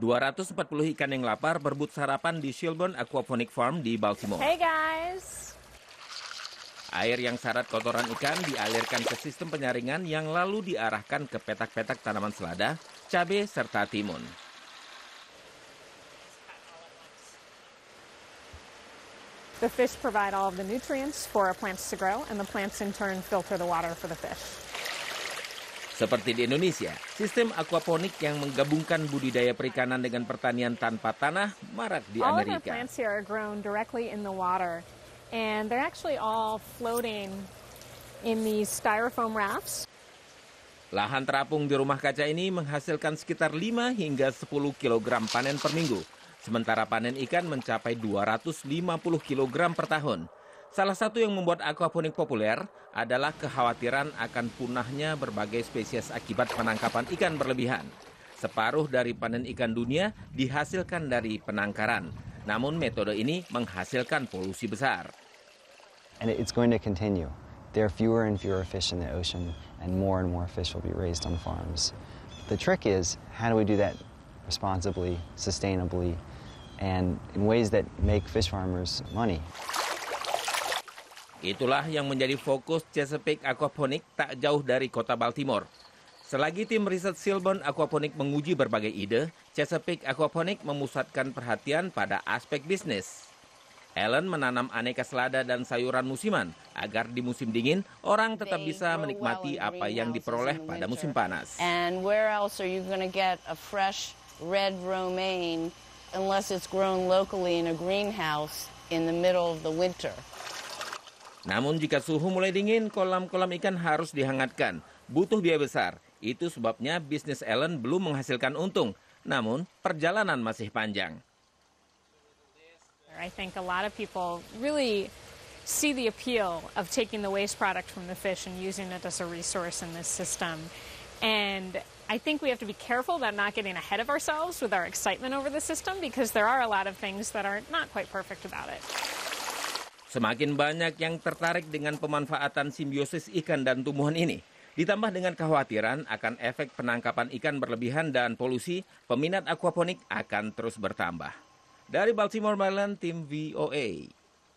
240 ikan yang lapar berbut sarapan di Shelburne Aquaponic Farm di Baltimore. Hey guys. Air yang syarat kotoran ikan dialirkan ke sistem penyaringan yang lalu diarahkan ke petak-petak tanaman selada, cabai, serta timun. The fish provide all of the nutrients for our plants to grow, and the plants in turn filter the water for the fish. Seperti di Indonesia, sistem aquaponik yang menggabungkan budidaya perikanan dengan pertanian tanpa tanah marak di Amerika. Lahan terapung di rumah kaca ini menghasilkan sekitar 5 hingga 10 kg panen per minggu, sementara panen ikan mencapai 250 kg per tahun. Salah satu yang membuat aquaponik populer adalah kekhawatiran akan punahnya berbagai spesies akibat penangkapan ikan berlebihan. Separuh dari panen ikan dunia dihasilkan dari penangkaran. Namun metode ini menghasilkan polusi besar. And it's going to continue. There are fewer and fewer fish in the ocean and more and more fish will be raised on farms. The trick is how do we do that responsibly, sustainably and in ways that make fish farmers money. Itulah yang menjadi fokus Chesapeake Aquaponik tak jauh dari kota Baltimore. Selagi tim riset Silbon Aquaponik menguji berbagai ide, Chesapeake Aquaponik memusatkan perhatian pada aspek bisnis. Ellen menanam aneka selada dan sayuran musiman agar di musim dingin orang tetap bisa menikmati apa yang diperoleh pada musim panas. And where else are you going get a fresh red romaine unless it's grown locally in a greenhouse in the middle of the winter? Namun jika suhu mulai dingin, kolam-kolam ikan harus dihangatkan. Butuh biaya besar. Itu sebabnya bisnis Ellen belum menghasilkan untung. Namun, perjalanan masih panjang. I think a lot of people really see the appeal of taking the waste product from the fish and using it as a resource in this system. And I think we have to be careful about not getting ahead of ourselves with our excitement over the system because there are a lot of things that are not quite perfect about it. Semakin banyak yang tertarik dengan pemanfaatan simbiosis ikan dan tumbuhan ini. Ditambah dengan kekhawatiran akan efek penangkapan ikan berlebihan dan polusi, peminat aquaponik akan terus bertambah. Dari Baltimore, Maryland, tim VOA.